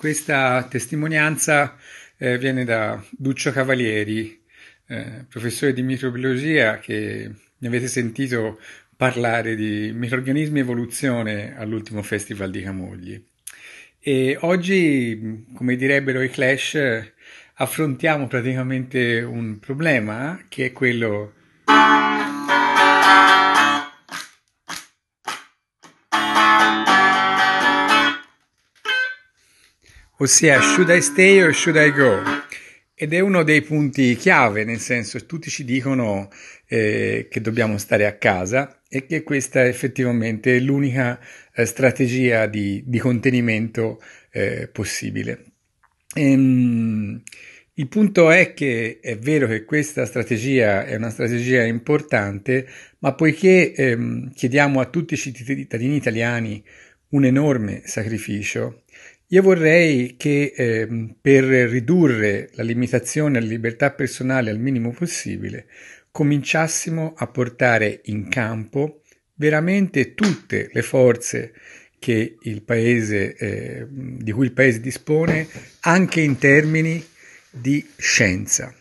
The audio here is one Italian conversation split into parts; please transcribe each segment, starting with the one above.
Questa testimonianza eh, viene da Duccio Cavalieri, eh, professore di microbiologia che ne avete sentito parlare di microorganismi e evoluzione all'ultimo Festival di Camogli. E oggi, come direbbero i Clash, affrontiamo praticamente un problema che è quello ossia should I stay or should I go? Ed è uno dei punti chiave, nel senso che tutti ci dicono eh, che dobbiamo stare a casa e che questa è effettivamente l'unica eh, strategia di, di contenimento eh, possibile. Ehm, il punto è che è vero che questa strategia è una strategia importante, ma poiché ehm, chiediamo a tutti i cittadini italiani un enorme sacrificio, io vorrei che eh, per ridurre la limitazione alla libertà personale al minimo possibile, cominciassimo a portare in campo veramente tutte le forze che il paese, eh, di cui il paese dispone anche in termini di scienza.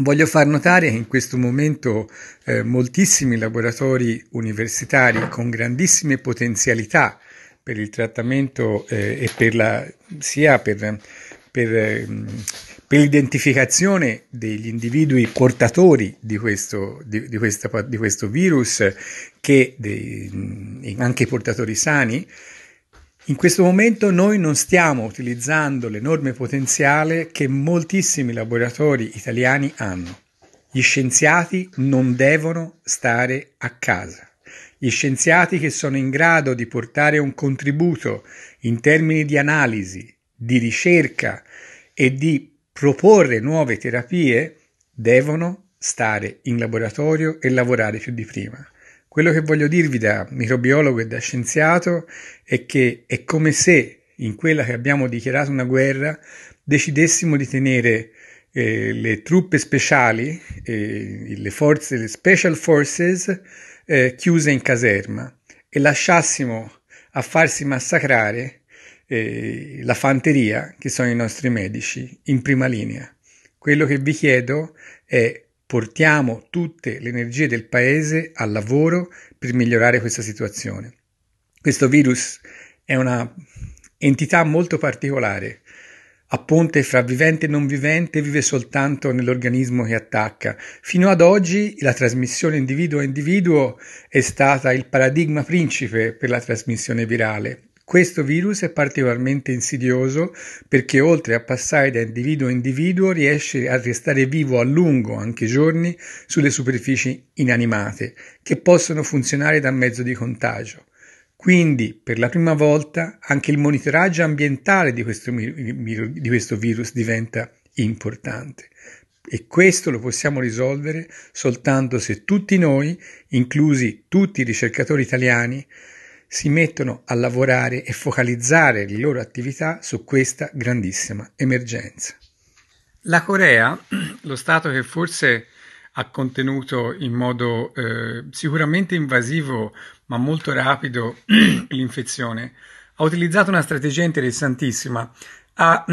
Voglio far notare che in questo momento eh, moltissimi laboratori universitari con grandissime potenzialità per il trattamento eh, e per la, sia per, per, mm, per, l'identificazione degli individui portatori di questo, di, di questa, di questo virus che dei, mm, anche i portatori sani. In questo momento noi non stiamo utilizzando l'enorme potenziale che moltissimi laboratori italiani hanno. Gli scienziati non devono stare a casa gli scienziati che sono in grado di portare un contributo in termini di analisi, di ricerca e di proporre nuove terapie devono stare in laboratorio e lavorare più di prima. Quello che voglio dirvi da microbiologo e da scienziato è che è come se in quella che abbiamo dichiarato una guerra decidessimo di tenere eh, le truppe speciali, eh, le forze, le special forces, eh, chiuse in caserma e lasciassimo a farsi massacrare eh, la fanteria, che sono i nostri medici, in prima linea. Quello che vi chiedo è portiamo tutte le energie del paese al lavoro per migliorare questa situazione. Questo virus è una entità molto particolare, a ponte fra vivente e non vivente vive soltanto nell'organismo che attacca. Fino ad oggi la trasmissione individuo a individuo è stata il paradigma principe per la trasmissione virale. Questo virus è particolarmente insidioso perché oltre a passare da individuo a individuo riesce a restare vivo a lungo, anche giorni, sulle superfici inanimate, che possono funzionare da mezzo di contagio. Quindi, per la prima volta, anche il monitoraggio ambientale di questo, di questo virus diventa importante. E questo lo possiamo risolvere soltanto se tutti noi, inclusi tutti i ricercatori italiani, si mettono a lavorare e focalizzare le loro attività su questa grandissima emergenza. La Corea, lo Stato che forse ha contenuto in modo eh, sicuramente invasivo ma molto rapido l'infezione, ha utilizzato una strategia interessantissima. Ha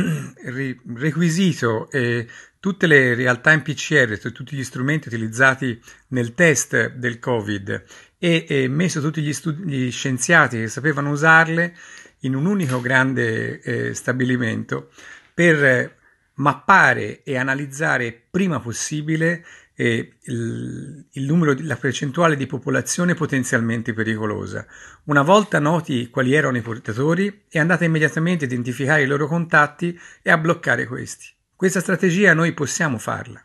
re- requisito eh, tutte le realtà in PCR, tutti gli strumenti utilizzati nel test del Covid e, e messo tutti gli, studi- gli, scienziati che sapevano usarle in un unico grande eh, stabilimento per mappare e analizzare prima possibile eh, il, il numero, la percentuale di popolazione potenzialmente pericolosa. Una volta noti quali erano i portatori, è andata immediatamente a identificare i loro contatti e a bloccare questi. Questa strategia noi possiamo farla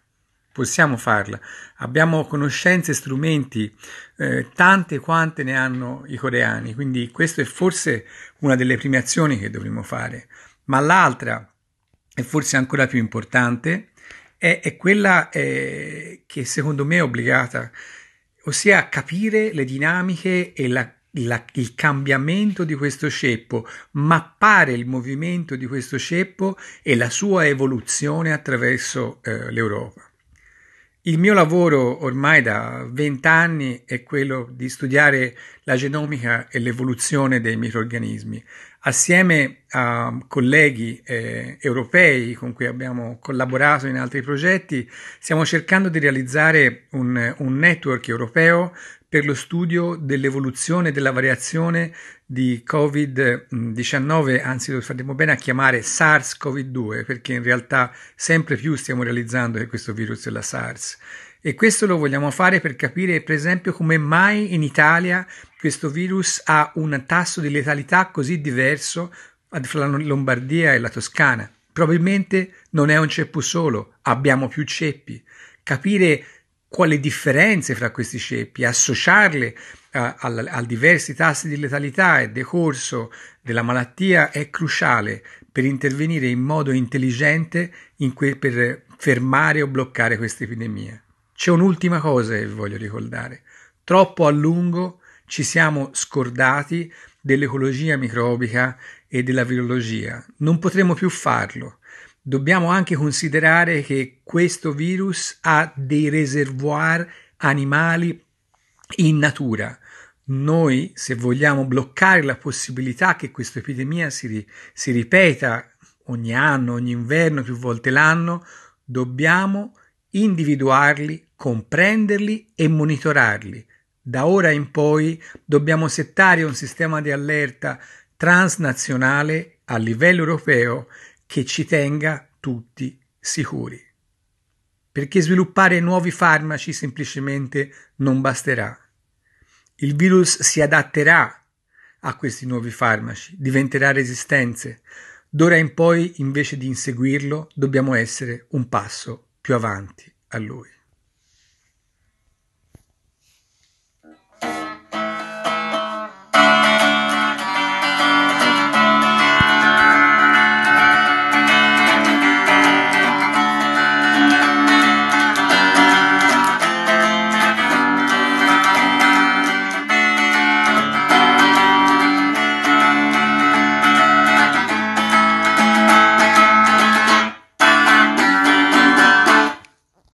possiamo farla. Abbiamo conoscenze, strumenti, eh, tante quante ne hanno i coreani, quindi questa è forse una delle prime azioni che dovremmo fare, ma l'altra e forse ancora più importante è, è quella eh, che secondo me è obbligata, ossia capire le dinamiche e la, la, il cambiamento di questo ceppo, mappare il movimento di questo ceppo e la sua evoluzione attraverso eh, l'Europa. Il mio lavoro ormai da vent'anni è quello di studiare la genomica e l'evoluzione dei microorganismi, assieme a colleghi eh, europei con cui abbiamo collaborato in altri progetti, stiamo cercando di realizzare un, un network europeo per lo studio dell'evoluzione e della variazione di Covid-19, anzi lo faremo bene a chiamare SARS-CoV-2, perché in realtà sempre più stiamo realizzando che questo virus è la SARS e questo lo vogliamo fare per capire, per esempio, come mai in Italia questo virus ha un tasso di letalità così diverso fra la Lombardia e la Toscana. Probabilmente non è un ceppo solo, abbiamo più ceppi. Capire quali differenze fra questi ceppi, associarle a, a, a, diversi tassi di letalità e decorso della malattia è cruciale per intervenire in modo intelligente in que- per fermare o bloccare questa epidemia. C'è un'ultima cosa che vi voglio ricordare. Troppo a lungo ci siamo scordati dell'ecologia microbica e della virologia. Non potremo più farlo. Dobbiamo anche considerare che questo virus ha dei reservoir animali in natura. Noi, se vogliamo bloccare la possibilità che questa epidemia si, ri- si ripeta ogni anno, ogni inverno, più volte l'anno, dobbiamo individuarli comprenderli e monitorarli. Da ora in poi dobbiamo settare un sistema di allerta transnazionale a livello europeo che ci tenga tutti sicuri. Perché sviluppare nuovi farmaci semplicemente non basterà. Il virus si adatterà a questi nuovi farmaci, diventerà resistente. D'ora in poi, invece di inseguirlo, dobbiamo essere un passo più avanti a lui.